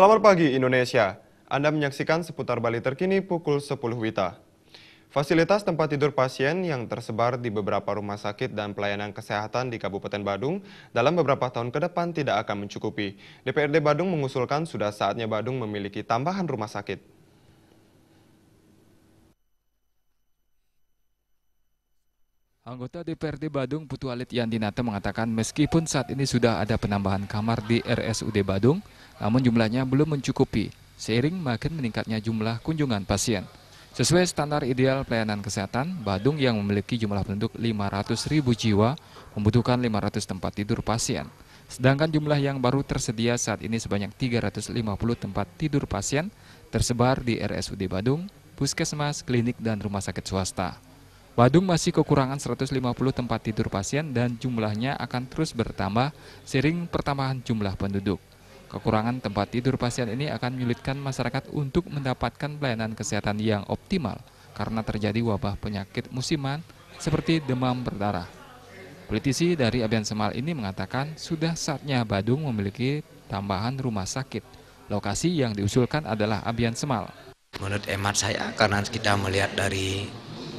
Selamat pagi Indonesia. Anda menyaksikan seputar Bali terkini pukul 10 WITA. Fasilitas tempat tidur pasien yang tersebar di beberapa rumah sakit dan pelayanan kesehatan di Kabupaten Badung dalam beberapa tahun ke depan tidak akan mencukupi. DPRD Badung mengusulkan sudah saatnya Badung memiliki tambahan rumah sakit. Anggota DPRD Badung Putu Alit Yandinata mengatakan meskipun saat ini sudah ada penambahan kamar di RSUD Badung, namun jumlahnya belum mencukupi seiring makin meningkatnya jumlah kunjungan pasien. Sesuai standar ideal pelayanan kesehatan, Badung yang memiliki jumlah penduduk 500 ribu jiwa membutuhkan 500 tempat tidur pasien. Sedangkan jumlah yang baru tersedia saat ini sebanyak 350 tempat tidur pasien tersebar di RSUD Badung, puskesmas, klinik, dan rumah sakit swasta. Badung masih kekurangan 150 tempat tidur pasien dan jumlahnya akan terus bertambah sering pertambahan jumlah penduduk. Kekurangan tempat tidur pasien ini akan menyulitkan masyarakat untuk mendapatkan pelayanan kesehatan yang optimal karena terjadi wabah penyakit musiman seperti demam berdarah. Politisi dari Abian Semal ini mengatakan sudah saatnya Badung memiliki tambahan rumah sakit. Lokasi yang diusulkan adalah Abian Semal. Menurut emat saya karena kita melihat dari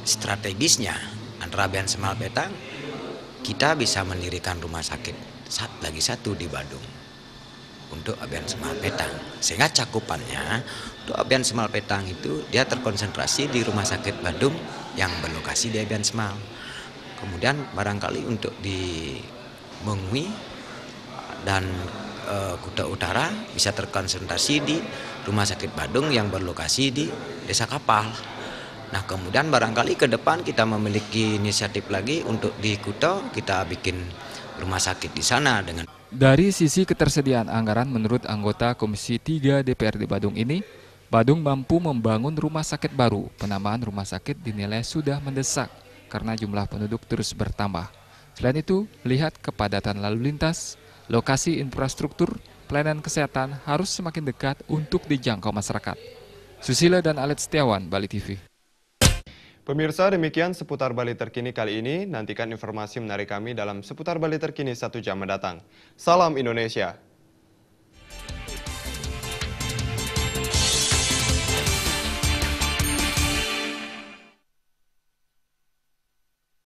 strategisnya antara Ben Semal Petang kita bisa mendirikan rumah sakit sat, lagi satu di Bandung untuk Abian Semal Petang sehingga cakupannya untuk Abian Semal Petang itu dia terkonsentrasi di rumah sakit Bandung yang berlokasi di Abian Semal kemudian barangkali untuk di Mengwi dan e, Kuta Utara bisa terkonsentrasi di rumah sakit Bandung yang berlokasi di Desa Kapal Nah kemudian barangkali ke depan kita memiliki inisiatif lagi untuk di Kuto kita bikin rumah sakit di sana dengan dari sisi ketersediaan anggaran menurut anggota Komisi 3 DPRD Badung ini, Badung mampu membangun rumah sakit baru. penambahan rumah sakit dinilai sudah mendesak karena jumlah penduduk terus bertambah. Selain itu, lihat kepadatan lalu lintas, lokasi infrastruktur, pelayanan kesehatan harus semakin dekat untuk dijangkau masyarakat. Susila dan Alet Setiawan, Bali TV. Pemirsa, demikian seputar Bali terkini kali ini. Nantikan informasi menarik kami dalam seputar Bali terkini satu jam mendatang. Salam Indonesia.